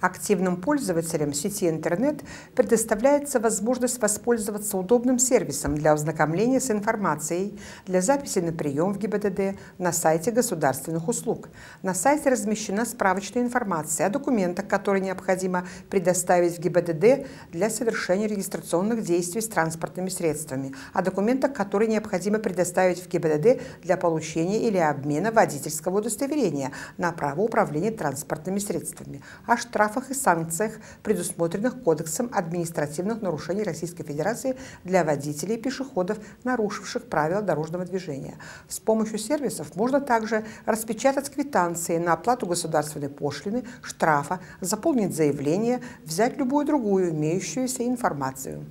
Активным пользователям сети интернет предоставляется возможность воспользоваться удобным сервисом для ознакомления с информацией, для записи на прием в ГИБДД на сайте государственных услуг. На сайте размещена справочная информация о документах, которые необходимо предоставить в ГИБДД для совершения регистрационных действий с транспортными средствами, о документах, которые необходимо предоставить в ГИБДД для получения или обмена водительского удостоверения на право управления транспортными средствами, о штрафах штрафах и санкциях, предусмотренных Кодексом административных нарушений Российской Федерации для водителей и пешеходов, нарушивших правила дорожного движения. С помощью сервисов можно также распечатать квитанции на оплату государственной пошлины, штрафа, заполнить заявление, взять любую другую имеющуюся информацию.